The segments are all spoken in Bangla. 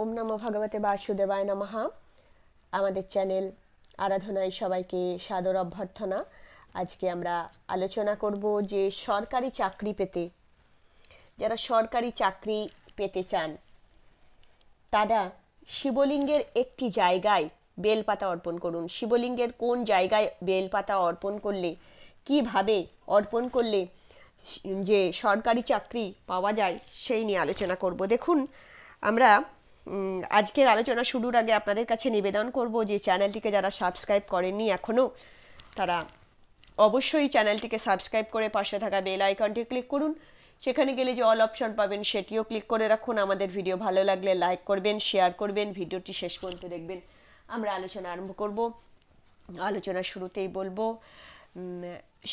ওম নম ভগবতে বাসুদেবায় নমহা আমাদের চ্যানেল আরাধনায় সবাইকে সাদর অভ্যর্থনা আজকে আমরা আলোচনা করব যে সরকারি চাকরি পেতে যারা সরকারি চাকরি পেতে চান তারা শিবলিঙ্গের একটি জায়গায় বেলপাতা অর্পণ করুন শিবলিঙ্গের কোন জায়গায় বেলপাতা অর্পণ করলে কিভাবে অর্পণ করলে যে সরকারি চাকরি পাওয়া যায় সেই নিয়ে আলোচনা করব দেখুন আমরা আজকের আলোচনা শুরুর আগে আপনাদের কাছে নিবেদন করব যে চ্যানেলটিকে যারা সাবস্ক্রাইব করেননি এখনও তারা অবশ্যই চ্যানেলটিকে সাবস্ক্রাইব করে পাশে থাকা বেল আইকনটি ক্লিক করুন সেখানে গেলে যে অল অপশন পাবেন সেটিও ক্লিক করে রাখুন আমাদের ভিডিও ভালো লাগলে লাইক করবেন শেয়ার করবেন ভিডিওটি শেষ পর্যন্ত দেখবেন আমরা আলোচনা আরম্ভ করব আলোচনা শুরুতেই বলবো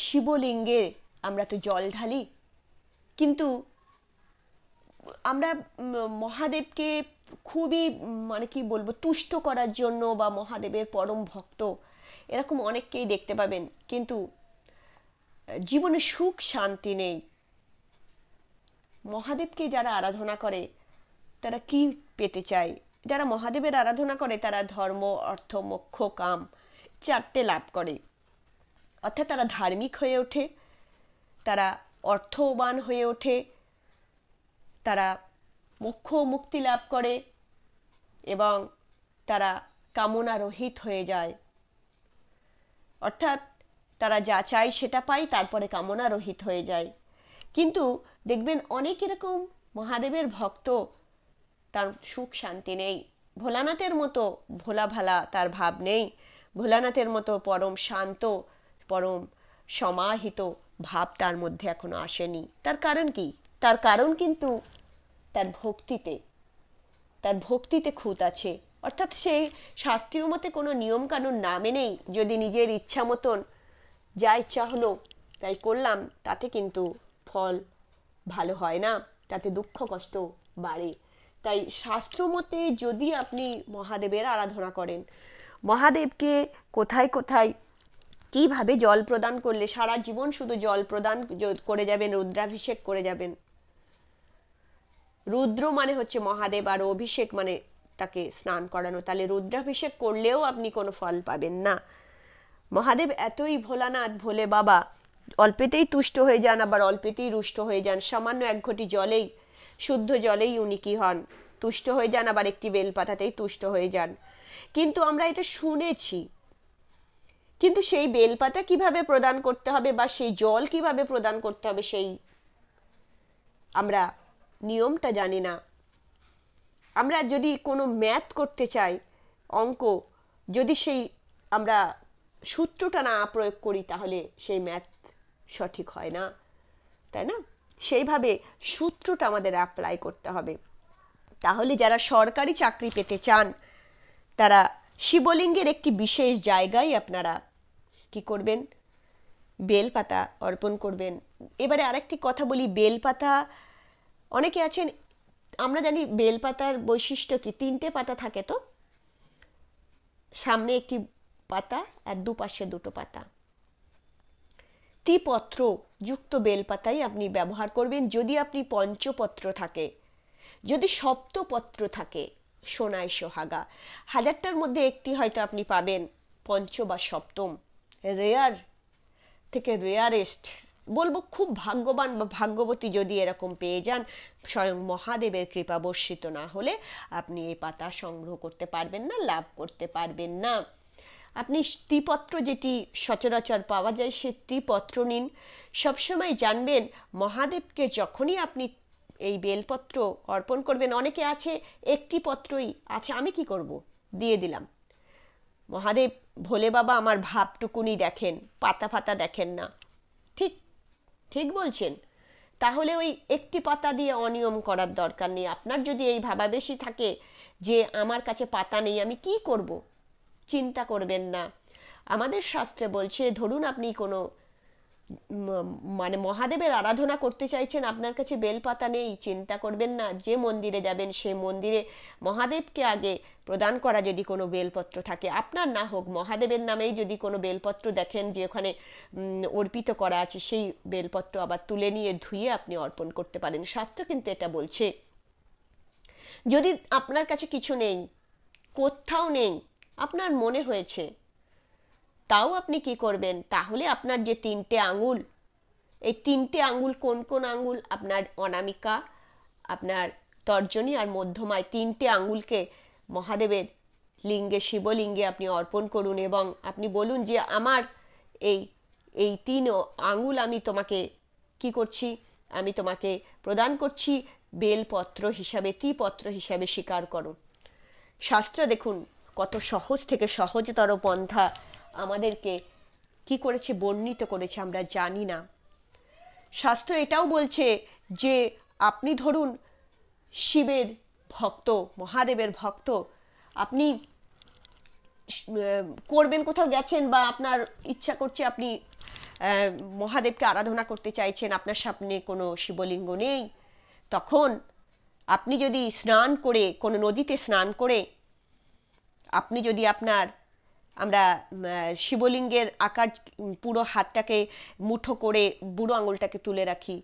শিবলিঙ্গে আমরা তো জল ঢালি কিন্তু আমরা মহাদেবকে খুবই মানে কি বলবো তুষ্ট করার জন্য বা মহাদেবের পরম ভক্ত এরকম অনেককেই দেখতে পাবেন কিন্তু জীবনে সুখ শান্তি নেই মহাদেবকে যারা আরাধনা করে তারা কি পেতে চায় যারা মহাদেবের আরাধনা করে তারা ধর্ম অর্থ মোক্ষ কাম চারটে লাভ করে অর্থাৎ তারা ধার্মিক হয়ে ওঠে তারা অর্থবান হয়ে ওঠে তারা মোক্ষ মুক্তি লাভ করে এবং তারা কামনা রহিত হয়ে যায় অর্থাৎ তারা যা চায় সেটা পায় তারপরে কামনা রহিত হয়ে যায় কিন্তু দেখবেন অনেক এরকম মহাদেবের ভক্ত তার সুখ শান্তি নেই ভোলানাথের মতো ভোলা ভালা তার ভাব নেই ভোলানাথের মতো পরম শান্ত পরম সমাহিত ভাব তার মধ্যে এখনো আসেনি তার কারণ কি তার কারণ কিন্তু তার ভক্তিতে তার ভক্তিতে খুঁত আছে অর্থাৎ সে শাস্ত্রীয় মতে কোনো নিয়মকানুন না মেনেই যদি নিজের ইচ্ছা মতন যা ইচ্ছা হলো তাই করলাম তাতে কিন্তু ফল ভালো হয় না তাতে দুঃখ কষ্ট বাড়ে তাই শাস্ত্র মতে যদি আপনি মহাদেবের আরাধনা করেন মহাদেবকে কোথায় কোথায় কিভাবে জল প্রদান করলে সারা জীবন শুধু জল প্রদান করে যাবেন রুদ্রাভিষেক করে যাবেন রুদ্র মানে হচ্ছে মহাদেব আর অভিষেক মানে তাকে স্নান করানো তাহলে রুদ্রাভিষেক করলেও আপনি কোনো ফল পাবেন না মহাদেব এতই ভোলানাথ ভোলে বাবা অল্পেতেই তুষ্ট হয়ে যান আবার অল্পেতেই রুষ্ট হয়ে যান সামান্য এক ঘটি জলেই শুদ্ধ জলেই উনি কি হন তুষ্ট হয়ে যান আবার একটি বেলপাতাতেই তুষ্ট হয়ে যান কিন্তু আমরা এটা শুনেছি কিন্তু সেই বেলপাতা কিভাবে প্রদান করতে হবে বা সেই জল কিভাবে প্রদান করতে হবে সেই আমরা নিয়মটা জানি না আমরা যদি কোনো ম্যাথ করতে চাই অঙ্ক যদি সেই আমরা সূত্রটা না প্রয়োগ করি তাহলে সেই ম্যাথ সঠিক হয় না তাই না সেইভাবে সূত্রটা আমাদের অ্যাপ্লাই করতে হবে তাহলে যারা সরকারি চাকরি পেতে চান তারা শিবলিঙ্গের একটি বিশেষ জায়গায় আপনারা কি করবেন বেলপাতা অর্পণ করবেন এবারে আরেকটি কথা বলি বেলপাতা অনেকে আছেন আমরা জানি বেলপাতার বৈশিষ্ট্য কি তিনটে পাতা থাকে তো সামনে একটি পাতা আর দুপাশে দুটো পাতা ত্রিপত্র যুক্ত বেলপাতাই আপনি ব্যবহার করবেন যদি আপনি পঞ্চপত্র থাকে যদি সপ্তপত্র থাকে সোনায় সোহাগা হাজারটার মধ্যে একটি হয়তো আপনি পাবেন পঞ্চ বা সপ্তম রেয়ার থেকে রেয়ারেস্ট বলবো খুব ভাগ্যবান বা ভাগ্যবতী যদি এরকম পেয়ে যান স্বয়ং মহাদেবের কৃপা বর্ষিত না হলে আপনি এই পাতা সংগ্রহ করতে পারবেন না লাভ করতে পারবেন না আপনি ত্রিপত্র যেটি সচরাচর পাওয়া যায় সে ত্রিপত্র নিন সবসময় জানবেন মহাদেবকে যখনই আপনি এই বেলপত্র অর্পণ করবেন অনেকে আছে একটি পত্রই আছে আমি কি করব দিয়ে দিলাম মহাদেব ভোলে বাবা আমার ভাবটুকুনি দেখেন পাতা ফাতা দেখেন না ঠিক বলছেন তাহলে ওই একটি পাতা দিয়ে অনিয়ম করার দরকার নেই আপনার যদি এই ভাবাবেশি থাকে যে আমার কাছে পাতা নেই আমি কি করব চিন্তা করবেন না আমাদের শাস্ত্রে বলছে ধরুন আপনি কোনো মানে মহাদেবের আরাধনা করতে চাইছেন আপনার কাছে বেলপাতা নেই চিন্তা করবেন না যে মন্দিরে যাবেন সে মন্দিরে মহাদেবকে আগে প্রদান করা যদি কোনো বেলপত্র থাকে আপনার না হোক মহাদেবের নামেই যদি কোনো বেলপত্র দেখেন যে ওখানে অর্পিত করা আছে সেই বেলপত্র আবার তুলে নিয়ে ধুয়ে আপনি অর্পণ করতে পারেন শাস্ত্র কিন্তু এটা বলছে যদি আপনার কাছে কিছু নেই কোথাও নেই আপনার মনে হয়েছে তাও আপনি কি করবেন তাহলে আপনার যে তিনটে আঙুল এই তিনটে আঙুল কোন কোন আঙুল আপনার অনামিকা আপনার তর্জনী আর মধ্যমায় তিনটে আঙুলকে মহাদেবের লিঙ্গে শিবলিঙ্গে আপনি অর্পণ করুন এবং আপনি বলুন যে আমার এই এই তিন আঙুল আমি তোমাকে কি করছি আমি তোমাকে প্রদান করছি বেলপত্র হিসাবে তিপত্র হিসাবে স্বীকার করো শাস্ত্র দেখুন কত সহজ থেকে সহজতর পন্থা আমাদেরকে কি করেছে বর্ণিত করেছে আমরা জানি না শাস্ত্র এটাও বলছে যে আপনি ধরুন শিবের ভক্ত মহাদেবের ভক্ত আপনি করবেন কোথাও গেছেন বা আপনার ইচ্ছা করছে আপনি মহাদেবকে আরাধনা করতে চাইছেন আপনার সামনে কোনো শিবলিঙ্গ নেই তখন আপনি যদি স্নান করে কোনো নদীতে স্নান করে আপনি যদি আপনার আমরা শিবলিঙ্গের আকার পুরো হাতটাকে মুঠো করে বুড়ো আঙুলটাকে তুলে রাখি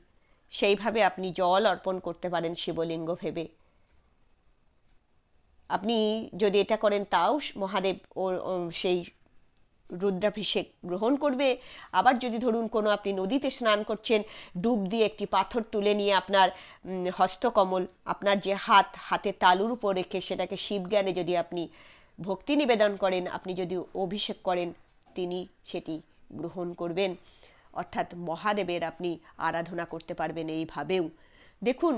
সেইভাবে আপনি জল অর্পণ করতে পারেন শিবলিঙ্গ ভেবে আপনি যদি এটা করেন তাও মহাদেব ওর সেই রুদ্রাভিষেক গ্রহণ করবে আবার যদি ধরুন কোনো আপনি নদীতে স্নান করছেন ডুব দিয়ে একটি পাথর তুলে নিয়ে আপনার হস্তকমল আপনার যে হাত হাতে তালুর উপর রেখে সেটাকে শিবজ্ঞানে যদি আপনি ভক্তি নিবেদন করেন আপনি যদি অভিষেক করেন তিনি সেটি গ্রহণ করবেন অর্থাৎ মহাদেবের আপনি আরাধনা করতে পারবেন এইভাবেও দেখুন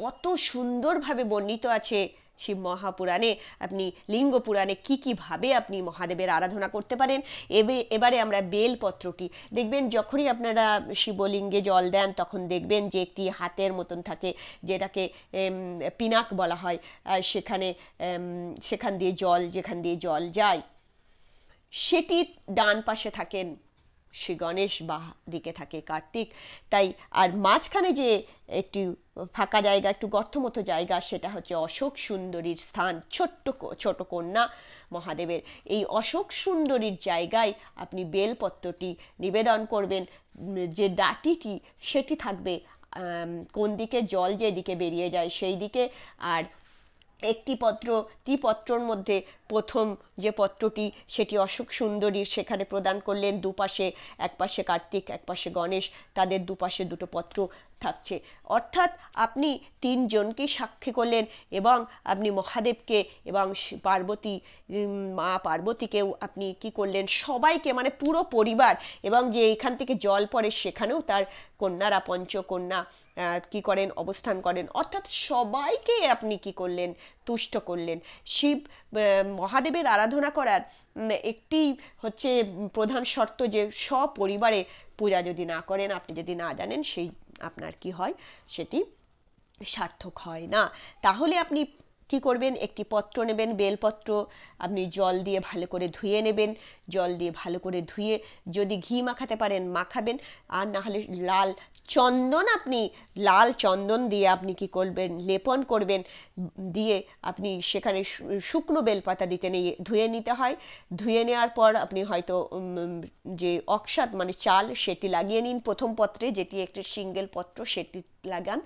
কত সুন্দরভাবে বর্ণিত আছে শিব মহাপুরাণে আপনি লিঙ্গ পুরাণে কী কীভাবে আপনি মহাদেবের আরাধনা করতে পারেন এবারে আমরা বেলপত্রটি দেখবেন যখনই আপনারা শিবলিঙ্গে জল দেন তখন দেখবেন যে একটি হাতের মতন থাকে যেটাকে পিনাক বলা হয় সেখানে সেখান দিয়ে জল যেখান দিয়ে জল যায় সেটি ডান পাশে থাকেন শ্রী গণেশ বা দিকে থাকে কার্তিক তাই আর মাঝখানে যে একটি ফাঁকা জায়গা একটু গর্ত মতো জায়গা সেটা হচ্ছে অশোক সুন্দরীর স্থান ছোট্ট ছোট কন্যা মহাদেবের এই অশোক সুন্দরীর জায়গায় আপনি বেলপত্রটি নিবেদন করবেন যে ডাটিটি সেটি থাকবে কোন দিকে জল যেদিকে বেরিয়ে যায় সেই দিকে আর একটি পত্র ত্রিপত্রর মধ্যে প্রথম যে পত্রটি সেটি অশোক সুন্দরীর সেখানে প্রদান করলেন দুপাশে একপাশে কার্তিক একপাশে গণেশ তাদের দুপাশে দুটো পত্র থাকছে অর্থাৎ আপনি তিনজনকে সাক্ষী করলেন এবং আপনি মহাদেবকে এবং পার্বতী মা পার্বতীকেও আপনি কি করলেন সবাইকে মানে পুরো পরিবার এবং যে এখান থেকে জল পড়ে সেখানেও তার কন্যারা পঞ্চকন্যা কি করেন অবস্থান করেন অর্থাৎ সবাইকে আপনি কি করলেন তুষ্ট করলেন শিব মহাদেবের আরাধনা করার একটি হচ্ছে প্রধান শর্ত যে সপরিবারে পূজা যদি না করেন আপনি যদি না জানেন সেই আপনার কি হয় সেটি সার্থক হয় না তাহলে আপনি কি করবেন একটি পত্র নেবেন বেলপত্র আপনি জল দিয়ে ভালো করে ধুয়ে নেবেন জল দিয়ে ভালো করে ধুয়ে যদি ঘি মাখাতে পারেন মাখাবেন আর না হলে লাল চন্দন আপনি লাল চন্দন দিয়ে আপনি কি করবেন লেপন করবেন দিয়ে আপনি সেখানে শুকনো বেলপাতা দিতে নিয়ে ধুয়ে নিতে হয় ধুয়ে নেওয়ার পর আপনি হয়তো যে অক্ষাত মানে চাল সেটি লাগিয়ে নিন প্রথম পত্রে যেটি একটি সিঙ্গেল পত্র সেটি লাগান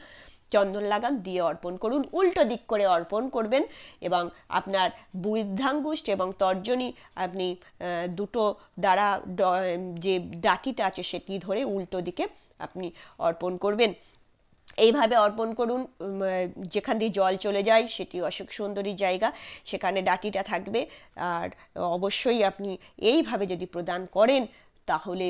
চন্দন লাগান দিয়ে অর্পণ করুন উল্টো দিক করে অর্পণ করবেন এবং আপনার বৃদ্ধাঙ্গুষ্ঠ এবং তর্জনী আপনি দুটো দ্বারা যে ডাটিটা আছে সেটি ধরে উল্টো দিকে আপনি অর্পণ করবেন এইভাবে অর্পণ করুন যেখান দিয়ে জল চলে যায় সেটি অশোক সুন্দরী জায়গা সেখানে ডাটিটা থাকবে আর অবশ্যই আপনি এইভাবে যদি প্রদান করেন তাহলে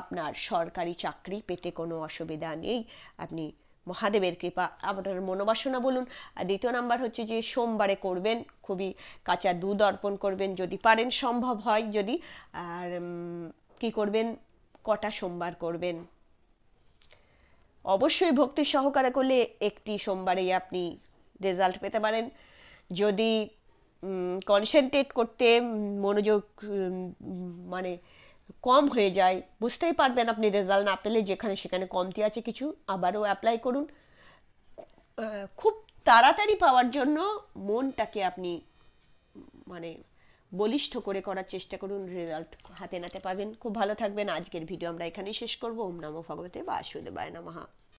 আপনার সরকারি চাকরি পেতে কোনো অসুবিধা নেই আপনি মহাদেবের কৃপা আপনার মনোবাসনা বলুন আর দ্বিতীয় নাম্বার হচ্ছে যে সোমবারে করবেন খুবই কাঁচা দুধ অর্পণ করবেন যদি পারেন সম্ভব হয় যদি আর কি করবেন কটা সোমবার করবেন অবশ্যই ভক্তি সহকারে করলে একটি সোমবারেই আপনি রেজাল্ট পেতে পারেন যদি কনসেন্ট্রেট করতে মনোযোগ মানে কম হয়ে যায় বুঝতেই পারবেন আপনি রেজাল্ট না পেলে যেখানে সেখানে কমতি আছে কিছু আবারও অ্যাপ্লাই করুন খুব তাড়াতাড়ি পাওয়ার জন্য মনটাকে আপনি মানে বলিষ্ঠ করে করার চেষ্টা করুন রেজাল্ট হাতে নাতে পাবেন খুব ভালো থাকবেন আজকের ভিডিও আমরা এখানেই শেষ করব ওম নমো ভগবতে বাসুদেবায় নমহা